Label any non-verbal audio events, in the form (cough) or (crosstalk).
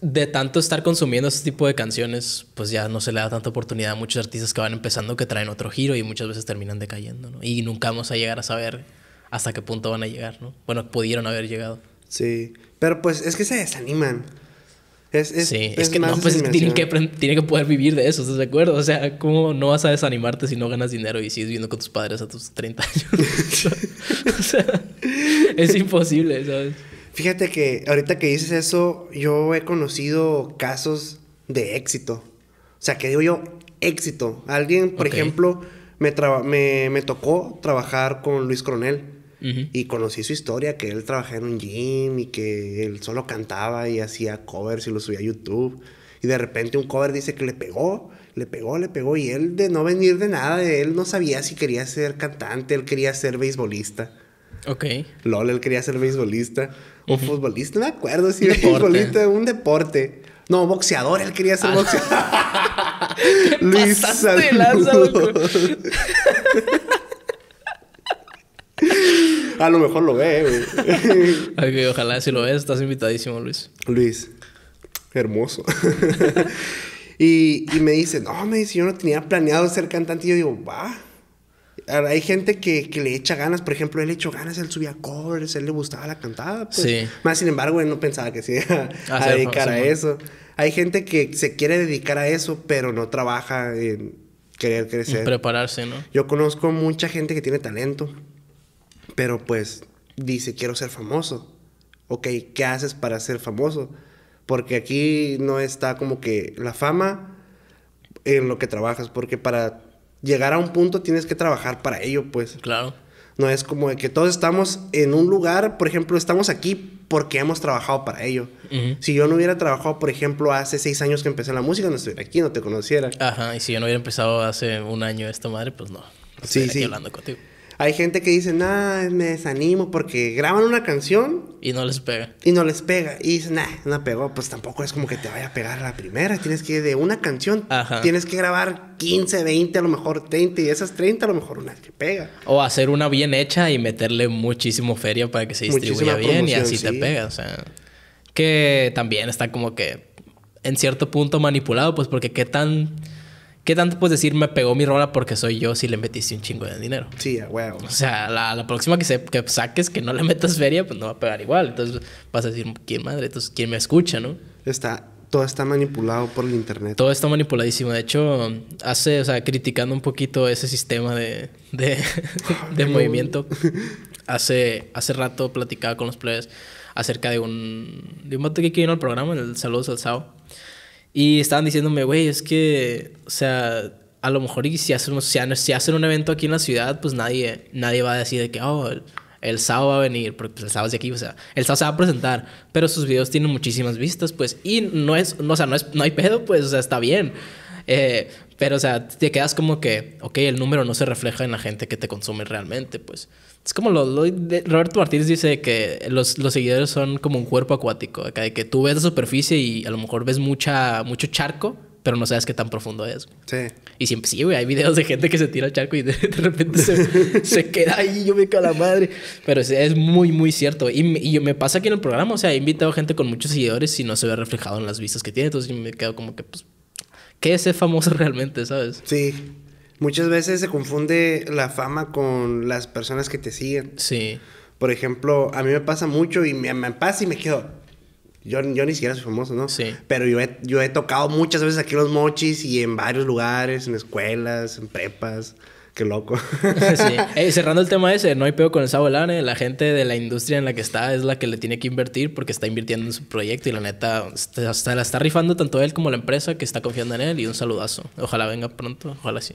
de tanto estar consumiendo este tipo de canciones, pues ya no se le da tanta oportunidad a muchos artistas que van empezando que traen otro giro y muchas veces terminan decayendo, ¿no? Y nunca vamos a llegar a saber hasta qué punto van a llegar, ¿no? Bueno, pudieron haber llegado. Sí, pero pues es que se desaniman. Es, sí, es, que no, pues tienen que, tienen que poder vivir de eso, ¿estás de acuerdo? O sea, ¿cómo no vas a desanimarte si no ganas dinero y sigues viviendo con tus padres a tus 30 años? (laughs) (laughs) o sea, es imposible, ¿sabes? Fíjate que ahorita que dices eso, yo he conocido casos de éxito. O sea, que digo yo, éxito. Alguien, por ejemplo, me, tocó trabajar con Luis Coronel. Y conocí su historia, que él trabajaba en un gym y que él solo cantaba y hacía covers y lo subía a YouTube. Y de repente un cover dice que le pegó, le pegó, le pegó. Y él de no venir de nada, él no sabía si quería ser cantante, él quería ser beisbolista. Ok. LOL, él quería ser beisbolista. O futbolista, no me acuerdo si beisbolista, un deporte. No, boxeador, él quería ser ah. boxeador. (laughs) Luis saludos. (laughs) A lo mejor lo ve, (laughs) ojalá si lo ves, estás invitadísimo, Luis. Luis, hermoso. y, y, me dice, no, me dice, yo no tenía planeado ser cantante. Y yo digo, va hay gente que, que, le echa ganas. Por ejemplo, él le echó ganas, él subía covers, él le gustaba la cantada. Pues. Sí. Más sin embargo, él no pensaba que se iba a, (laughs) dedicar a eso. Hay gente que se quiere dedicar a eso, pero no trabaja en querer crecer. Prepararse, ¿no? Yo conozco mucha gente que tiene talento, pero pues dice, quiero ser famoso. Ok, ¿qué haces para ser famoso? Porque aquí no está como que la fama en lo que trabajas, porque para llegar a un punto tienes que trabajar para ello, pues. Claro. No es como de que todos estamos en un lugar, por ejemplo, estamos aquí porque hemos trabajado para ello. Si yo no hubiera trabajado, por ejemplo, hace seis años que empecé la música, no estuviera aquí, no te conociera. Ajá, y si yo no hubiera empezado hace un año esta madre, pues no. sí, sí. hablando contigo. Hay gente que dice, nada, me desanimo porque graban una canción y no les pega. Y no les pega. Y dicen, nah, no pegó. Pues tampoco es como que te vaya a pegar la primera. Tienes que, ir de una canción, Ajá. tienes que grabar 15, 20, a lo mejor 30. Y esas 30 a lo mejor una te pega. O hacer una bien hecha y meterle muchísimo feria para que se distribuya bien. Y así te pega. O sea, que también está como que en cierto punto manipulado, pues porque qué tan ¿Qué tanto puedes decir me pegó mi rola porque soy yo si le metiste un chingo de dinero? Sí, a huevo. O sea, la, la próxima que, se, que saques que no le metas feria, pues no va a pegar igual. Entonces vas a decir, ¿quién madre? Entonces, ¿quién me escucha, no? Está, todo está manipulado por el internet. Todo está manipuladísimo. De hecho, hace, o sea, criticando un poquito ese sistema de, de, (laughs) movimiento. (laughs) Hace, hace rato platicaba con los players acerca de un, de un que vino al programa, el Saludos al Sao y estaban diciéndome, güey, es que, o sea, a lo mejor si hacen, o sea, si hacen un evento aquí en la ciudad, pues nadie, nadie va a decir de que, oh, el, sábado va a venir, porque pues, el sábado es de aquí, o sea, el sábado se va a presentar, pero sus videos tienen muchísimas vistas, pues, y no es, no, o sea, no, es, no hay pedo, pues, o sea, está bien. Eh, pero, o sea, te quedas como que, ok, el número no se refleja en la gente que te consume realmente, pues. Es como lo, lo Roberto Martínez dice que los, los, seguidores son como un cuerpo acuático, acá de que tú ves la superficie y a lo mejor ves mucha, mucho charco, pero no sabes qué tan profundo es. Sí. Y siempre, sí, güey, hay videos de gente que se tira al charco y de, (laughs) repente se, queda ahí, y yo me cago la madre. Pero es, muy, muy cierto. Y, y, me pasa aquí en el programa, o sea, he invitado gente con muchos seguidores y no se ve reflejado en las vistas que tiene, entonces me quedo como que, pues, ¿Qué es ser famoso (laughs) realmente, sabes? Sí. Muchas veces se confunde la fama con las personas que te siguen. Sí. Por ejemplo, a mí me pasa mucho y me, me pasa y me quedo, yo, ni siquiera soy famoso, ¿no? Sí. Pero yo he, yo he tocado muchas veces aquí los mochis y en varios lugares, en escuelas, en prepas. Qué loco. (laughs) sí. (laughs) cerrando el tema ese, no hay peo con el Sabolane. La gente de la industria en la que está es la que le tiene que invertir porque está invirtiendo en su proyecto y la neta, hasta la está rifando tanto él como la empresa que está confiando en él y un saludazo. Ojalá venga pronto, ojalá sí.